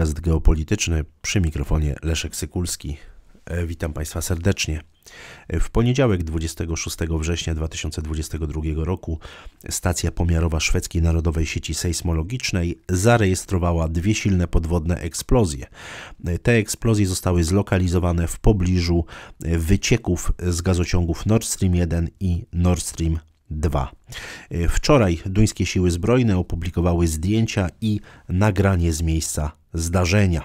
podcast geopolityczny przy mikrofonie Leszek Sykulski. E, witam Państwa serdecznie. E, w poniedziałek 26 września 2022 roku stacja pomiarowa szwedzkiej narodowej sieci sejsmologicznej zarejestrowała dwie silne podwodne eksplozje. E, te eksplozje zostały zlokalizowane w pobliżu wycieków z gazociągów Nord Stream 1 i Nord Stream 2. Y, wczoraj duńskie siły zbrojne opublikowały zdjęcia i nagranie z miejsca zdarzenia.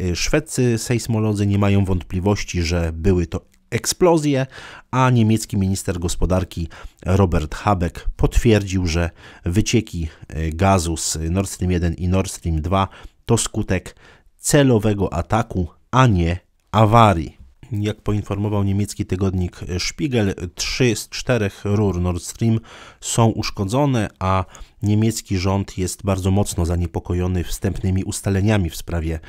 Y, szwedzcy sejsmolodzy nie mają wątpliwości, że były to eksplozje, a niemiecki minister gospodarki Robert Habeck potwierdził, że wycieki y, gazu z Nord Stream 1 i Nord Stream 2 to skutek celowego ataku, a nie awarii. Jak poinformował niemiecki tygodnik Spiegel, trzy z czterech rur Nord Stream są uszkodzone, a niemiecki rząd jest bardzo mocno zaniepokojony wstępnymi ustaleniami w sprawie,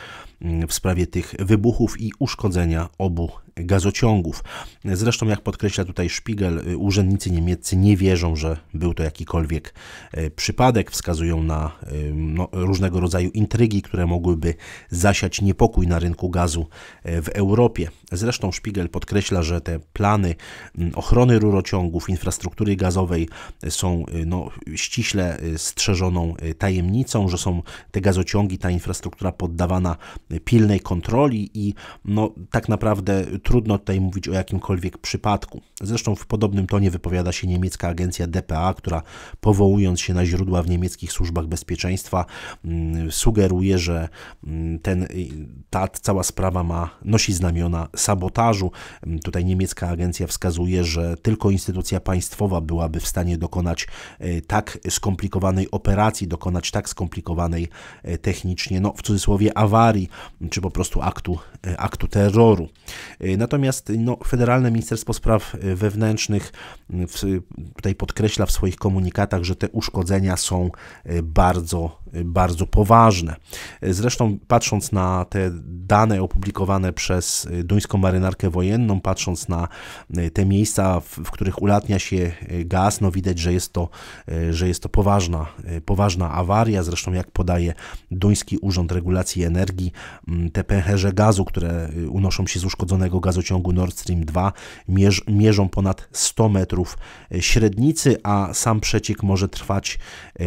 mm, w sprawie tych wybuchów i uszkodzenia obu gazociągów. Zresztą, jak podkreśla tutaj Spiegel, y, urzędnicy niemieccy nie wierzą, że był to jakikolwiek y, przypadek, wskazują na y, no, różnego rodzaju intrygi, które mogłyby zasiać niepokój na rynku gazu w Europie. Zresztą Spiegel podkreśla, że te plany mm, ochrony rurociągów, infrastruktury gazowej są no, ściśle Y, strzeżoną y, tajemnicą, że są te gazociągi, ta infrastruktura poddawana y, pilnej kontroli i no, tak naprawdę trudno tutaj mówić o jakimkolwiek przypadku. Zresztą w podobnym tonie wypowiada się niemiecka agencja DPA, która powołując się na źródła w niemieckich służbach bezpieczeństwa mm, sugeruje, że mm, ten, ta cała sprawa ma, nosi znamiona sabotażu. Mm, tutaj niemiecka agencja wskazuje, że tylko instytucja państwowa byłaby w stanie dokonać tak skomplikowanych skomplikowanej operacji, dokonać tak skomplikowanej e, technicznie, no w cudzysłowie awarii, czy po prostu aktu, e, aktu terroru. E, natomiast no, Federalne Ministerstwo Spraw Wewnętrznych mm, w, tutaj podkreśla w swoich komunikatach, że te uszkodzenia są bardzo bardzo poważne. Zresztą patrząc na te dane opublikowane przez duńską marynarkę wojenną, patrząc na e, te miejsca, w, których ulatnia się e, gaz, no widać, że jest to, e, że jest to poważna, poważna awaria. Zresztą jak podaje duński Urząd Regulacji Energii, te pęcherze gazu, które unoszą się z uszkodzonego gazociągu Nord Stream 2 mierzą, mierzą ponad 100 metrów średnicy, a sam przeciek może trwać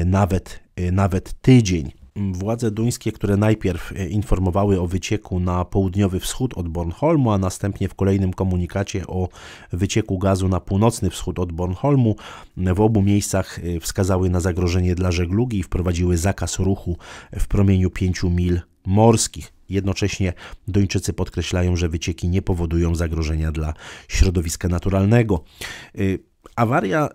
nawet Y, nawet tydzień. Mm, Władze duńskie, które najpierw y, informowały o wycieku na południowy wschód od Bornholmu, a następnie w kolejnym komunikacie o wycieku gazu na północny wschód od Bornholmu, w obu miejscach y, wskazały na zagrożenie dla żeglugi i wprowadziły zakaz ruchu w promieniu 5 mil morskich. Jednocześnie Duńczycy podkreślają, że wycieki nie powodują zagrożenia dla środowiska naturalnego. Awaria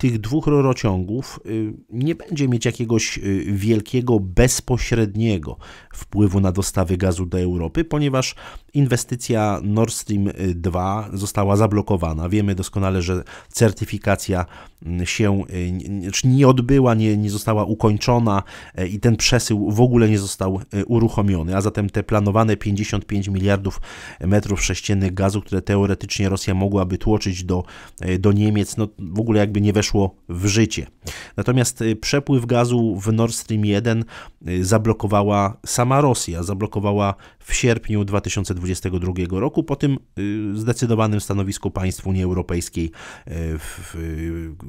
tych dwóch rurociągów y, nie będzie mieć jakiegoś y, wielkiego bezpośredniego wpływu na dostawy gazu do Europy, ponieważ Inwestycja Nord Stream 2 y, została zablokowana. Wiemy doskonale, że certyfikacja mm, się y, znaczy nie odbyła, nie, nie została ukończona y, i ten przesył w ogóle nie został uruchomiony. A zatem te planowane 55 miliardów metrów sześciennych gazu, które teoretycznie Rosja mogłaby tłoczyć do, do Niemiec, no w ogóle jakby nie weszło w życie. Natomiast przepływ gazu w Nord Stream 1 zablokowała sama Rosja, zablokowała w sierpniu 2020 2022 roku po tym y, zdecydowanym stanowisku państw Unii Europejskiej, y,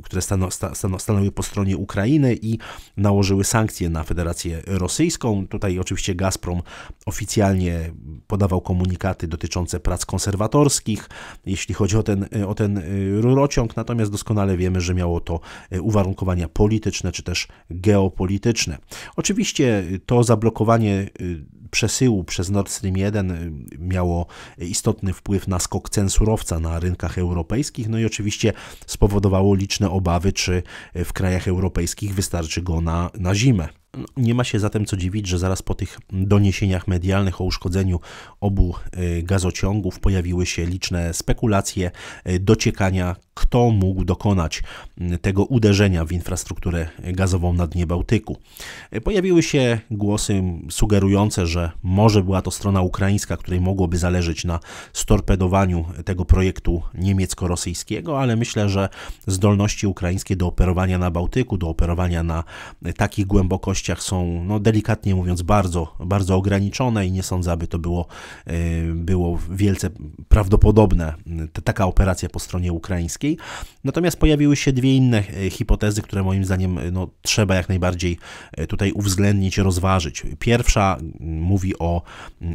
które stanęły po stronie Ukrainy i nałożyły sankcje na Federację Rosyjską. Tutaj oczywiście Gazprom oficjalnie podawał komunikaty dotyczące prac konserwatorskich, jeśli chodzi o ten, y, o ten rurociąg, natomiast doskonale wiemy, że miało to uwarunkowania polityczne czy też geopolityczne. Oczywiście to zablokowanie przesyłu przez Nord Stream 1 miało istotny wpływ na skok cen surowca na rynkach europejskich, no i oczywiście spowodowało liczne obawy, czy w krajach europejskich wystarczy go na, na zimę. No, nie ma się zatem co dziwić, że zaraz po tych doniesieniach medialnych o uszkodzeniu obu e, gazociągów pojawiły się liczne spekulacje, e, dociekania, kto mógł dokonać tego uderzenia w infrastrukturę gazową na dnie Bałtyku. E, pojawiły się głosy sugerujące, że może była to strona ukraińska, której mogłoby zależeć na storpedowaniu tego projektu niemiecko-rosyjskiego, ale myślę, że zdolności ukraińskie do operowania na Bałtyku, do operowania na takich głębokościach, możliwościach są, no delikatnie mówiąc, bardzo, bardzo ograniczone i nie sądzę, aby to było, e, było wielce prawdopodobne, taka operacja po stronie ukraińskiej. Natomiast pojawiły się dwie inne e, hipotezy, które moim zdaniem e, no, trzeba jak najbardziej tutaj uwzględnić, rozważyć. Pierwsza mówi o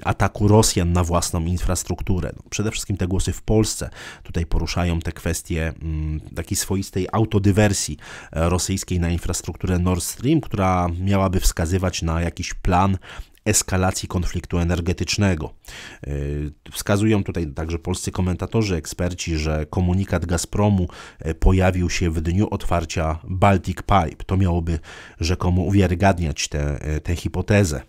ataku Rosjan na własną infrastrukturę. No, przede wszystkim te głosy w Polsce tutaj poruszają te kwestie takiej swoistej autodywersji rosyjskiej na infrastrukturę Nord Stream, która miała miałaby wskazywać na jakiś plan eskalacji konfliktu energetycznego. E, wskazują tutaj także polscy komentatorzy, eksperci, że komunikat Gazpromu e, pojawił się w dniu otwarcia Baltic Pipe. To miałoby rzekomo uwiarygadniać e, tę hipotezę.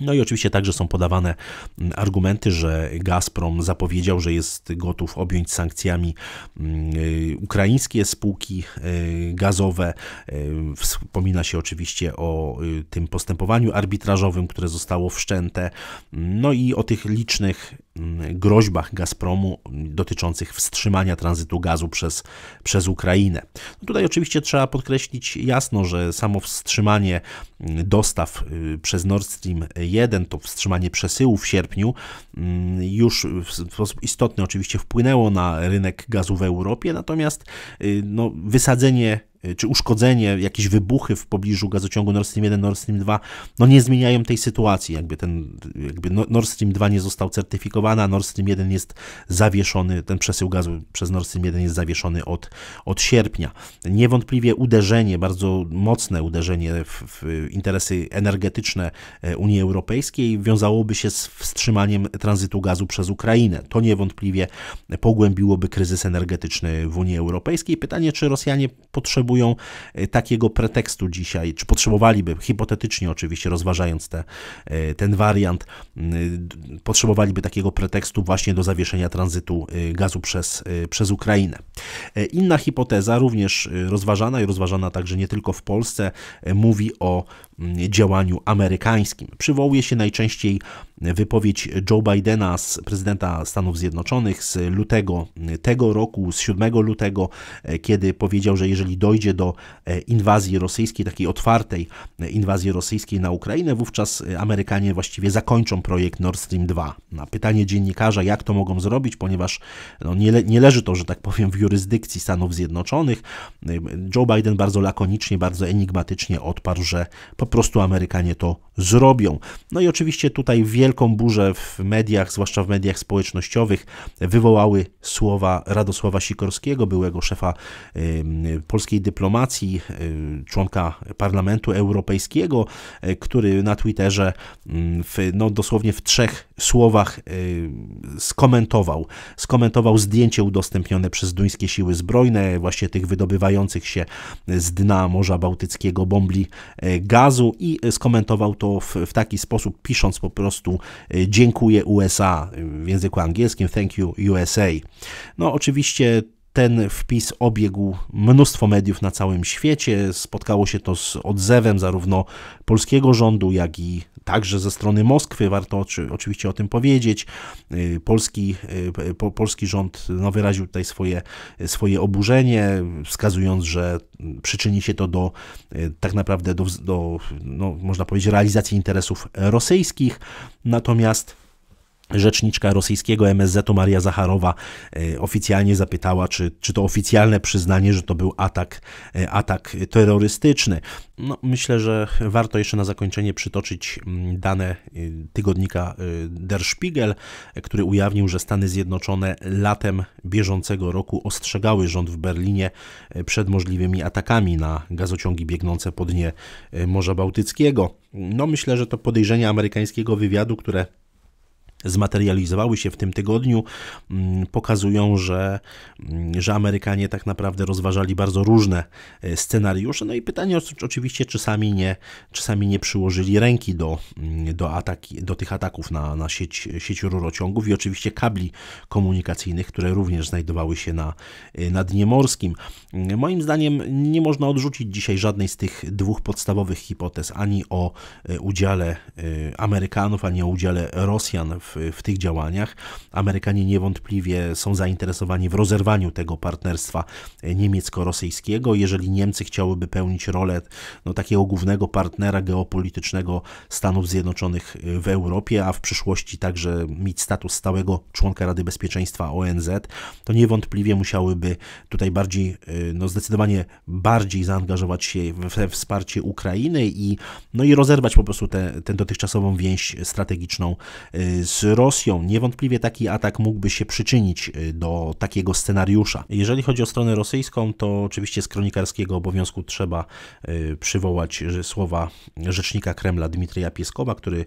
No i oczywiście także są podawane mm, argumenty, że Gazprom zapowiedział, że jest gotów objąć sankcjami mm, y, ukraińskie spółki y, gazowe. Y, wspomina się oczywiście o tym postępowaniu arbitrażowym, które zostało wszczęte, no i o tych licznych Mm, groźbach Gazpromu dotyczących wstrzymania tranzytu gazu przez, przez Ukrainę. No tutaj oczywiście trzeba podkreślić jasno, że samo wstrzymanie mm, dostaw y, przez Nord Stream 1, to wstrzymanie przesyłu w sierpniu mm, już w sposób istotny oczywiście wpłynęło na rynek gazu w Europie, natomiast y, no, wysadzenie Y, czy uszkodzenie, jakieś wybuchy w pobliżu gazociągu Nord Stream 1, Nord Stream 2, no nie zmieniają tej sytuacji. Jakby ten, jakby no, Nord Stream 2 nie został certyfikowany, a Nord Stream 1 jest zawieszony, ten przesył gazu przez Nord Stream 1 jest zawieszony od, od sierpnia. Niewątpliwie uderzenie, bardzo mocne uderzenie w, w interesy energetyczne e, Unii Europejskiej wiązałoby się z wstrzymaniem tranzytu gazu przez Ukrainę. To niewątpliwie pogłębiłoby kryzys energetyczny w Unii Europejskiej. Pytanie, czy Rosjanie potrzebują potrzebują e, takiego pretekstu dzisiaj, czy potrzebowaliby, hipotetycznie oczywiście, rozważając te, e, ten wariant, potrzebowaliby takiego pretekstu właśnie do zawieszenia tranzytu e, gazu przez, przez Ukrainę. Inna hipoteza, również rozważana i rozważana także nie tylko w Polsce, mówi o działaniu amerykańskim. Przywołuje się najczęściej wypowiedź Joe Bidena, z prezydenta Stanów Zjednoczonych z lutego tego roku, z 7 lutego, e, kiedy powiedział, że jeżeli dojdzie do e, inwazji rosyjskiej, takiej otwartej e, inwazji rosyjskiej na Ukrainę, wówczas Amerykanie właściwie zakończą projekt Nord Stream 2. Na pytanie dziennikarza, jak to mogą zrobić, ponieważ no nie, nie leży to, że tak powiem, w jurysdykcji Stanów Zjednoczonych, Joe Biden bardzo lakonicznie, bardzo enigmatycznie odparł, że po prostu Amerykanie to zrobią. No i oczywiście tutaj wielką burzę w mediach, zwłaszcza w mediach społecznościowych, wywołały słowa Radosława Sikorskiego, byłego szefa polskiej dyplomacji, y, członka Parlamentu Europejskiego, y, który na Twitterze w, no, dosłownie w trzech słowach y, skomentował, skomentował zdjęcie udostępnione przez duńskie siły zbrojne, właśnie tych wydobywających się z dna Morza Bałtyckiego bombli gazu i skomentował to to w, w taki sposób pisząc po prostu y, dziękuję USA w języku angielskim, thank you USA. No oczywiście ten wpis obiegł mnóstwo mediów na całym świecie. Spotkało się to z odzewem zarówno polskiego rządu, jak i także ze strony Moskwy, warto oczywiście o tym powiedzieć. Y, polski, y, polski rząd no, wyraził tutaj swoje, swoje oburzenie, wskazując, że przyczyni się to do y, tak naprawdę do, do no, można powiedzieć, realizacji interesów rosyjskich. Natomiast Rzeczniczka rosyjskiego MSZ-u Maria Zacharowa e, oficjalnie zapytała, czy, czy to oficjalne przyznanie, że to był atak, e, atak terrorystyczny. No, myślę, że warto jeszcze na zakończenie przytoczyć mm, dane e, tygodnika Der Spiegel, który ujawnił, że Stany Zjednoczone latem bieżącego roku ostrzegały rząd w Berlinie przed możliwymi atakami na gazociągi biegnące po dnie Morza Bałtyckiego. No, myślę, że to podejrzenie amerykańskiego wywiadu, które zmaterializowały się w tym tygodniu, mm, pokazują, że, mm, że Amerykanie tak naprawdę rozważali bardzo różne e, scenariusze. No i pytanie oczywiście, czy sami nie, czy sami nie przyłożyli ręki do, mm, do, ataki, do tych ataków na, na sieć, sieć rurociągów i oczywiście kabli komunikacyjnych, które również znajdowały się na, e, na dnie morskim. Moim zdaniem nie można odrzucić dzisiaj żadnej z tych dwóch podstawowych hipotez, ani o e, udziale Amerykanów, ani o udziale Rosjan w w, tych działaniach. Amerykanie niewątpliwie są zainteresowani w rozerwaniu tego partnerstwa e, niemiecko-rosyjskiego. Jeżeli Niemcy chciałyby pełnić rolę no, takiego głównego partnera geopolitycznego Stanów Zjednoczonych e, w Europie, a w przyszłości także mieć status stałego członka Rady Bezpieczeństwa ONZ, to niewątpliwie musiałyby tutaj bardziej, e, no zdecydowanie bardziej zaangażować się we wsparcie Ukrainy i, no i rozerwać po prostu tę dotychczasową więź strategiczną z, Rosją. Niewątpliwie taki atak mógłby się przyczynić y, do takiego scenariusza. Jeżeli chodzi o stronę rosyjską, to oczywiście z kronikarskiego obowiązku trzeba y, przywołać y, słowa rzecznika Kremla Dmitrija Pieskowa, który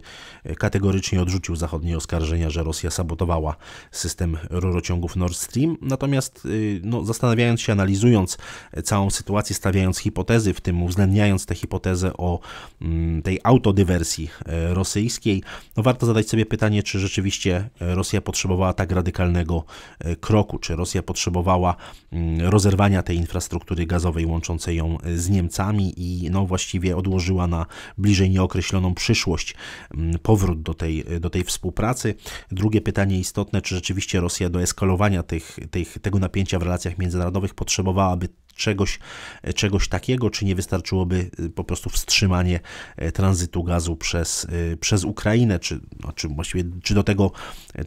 kategorycznie odrzucił zachodnie oskarżenia, że Rosja sabotowała system rurociągów Nord Stream. Natomiast no, zastanawiając się, analizując całą sytuację, stawiając hipotezy, w tym uwzględniając tę hipotezę o mm, tej autodywersji rosyjskiej, no, warto zadać sobie pytanie, czy rzeczywiście e, Rosja potrzebowała tak radykalnego e, kroku, czy Rosja potrzebowała mm, rozerwania tej infrastruktury gazowej łączącej ją e, z Niemcami i no właściwie odłożyła na bliżej nieokreśloną przyszłość mm, powrót do tej, do tej współpracy. Drugie pytanie istotne, czy rzeczywiście Rosja do eskalowania tych, tych, tego napięcia w relacjach międzynarodowych potrzebowałaby czegoś, e, czegoś takiego, czy nie wystarczyłoby e, po prostu wstrzymanie e, tranzytu gazu przez, przez Ukrainę, czy, no, czy właściwie czy do, tego,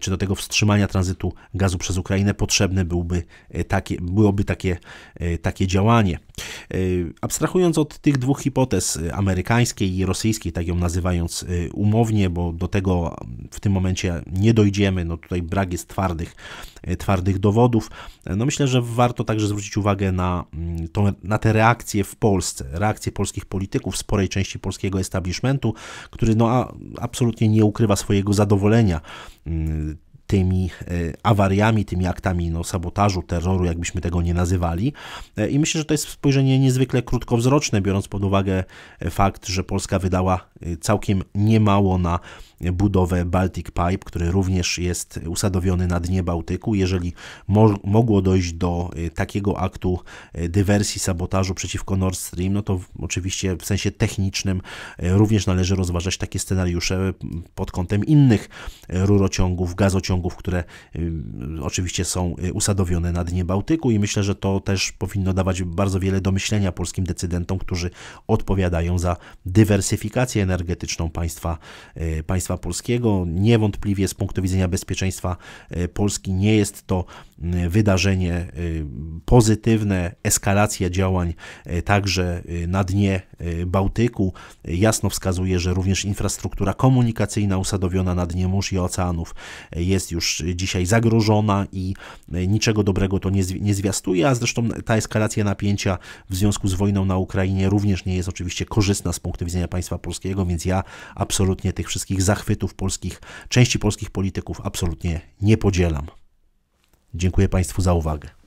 czy do tego wstrzymania tranzytu gazu przez Ukrainę potrzebne byłby takie, byłoby takie, takie działanie. Abstrahując od tych dwóch hipotez, amerykańskiej i rosyjskiej, tak ją nazywając umownie, bo do tego mm, w tym momencie nie dojdziemy, no tutaj brak jest twardych, twardych dowodów, no myślę, że warto także zwrócić uwagę na mm, to, na te reakcje w Polsce, reakcje polskich polityków, sporej części polskiego establishmentu, który no, a, absolutnie nie ukrywa swojego zadowolenia mm, tymi e, awariami, tymi aktami no, sabotażu, terroru, jakbyśmy tego nie nazywali. E, I myślę, że to jest spojrzenie niezwykle krótkowzroczne, biorąc pod uwagę e, fakt, że Polska wydała całkiem niemało na budowę Baltic Pipe, który również jest usadowiony na dnie Bałtyku. Jeżeli mo mogło dojść do takiego aktu dywersji, sabotażu przeciwko Nord Stream, no to oczywiście w sensie technicznym również należy rozważać takie scenariusze pod kątem innych rurociągów, gazociągów, pociągów, które y, oczywiście są y, usadowione na dnie Bałtyku i myślę, że to też powinno dawać bardzo wiele do myślenia polskim decydentom, którzy odpowiadają za dywersyfikację energetyczną państwa, y, państwa polskiego. Niewątpliwie z punktu widzenia bezpieczeństwa Polski nie jest to wydarzenie pozytywne, eskalacja działań także na dnie Bałtyku jasno wskazuje, że również infrastruktura komunikacyjna usadowiona na dnie mórz i oceanów jest już dzisiaj zagrożona i e, niczego dobrego to nie, nie zwiastuje, a zresztą ta eskalacja napięcia w związku z wojną na Ukrainie również nie jest oczywiście korzystna z punktu widzenia państwa polskiego, więc ja absolutnie tych wszystkich zachwytów polskich, części polskich polityków absolutnie nie podzielam. Dziękuję Państwu za uwagę.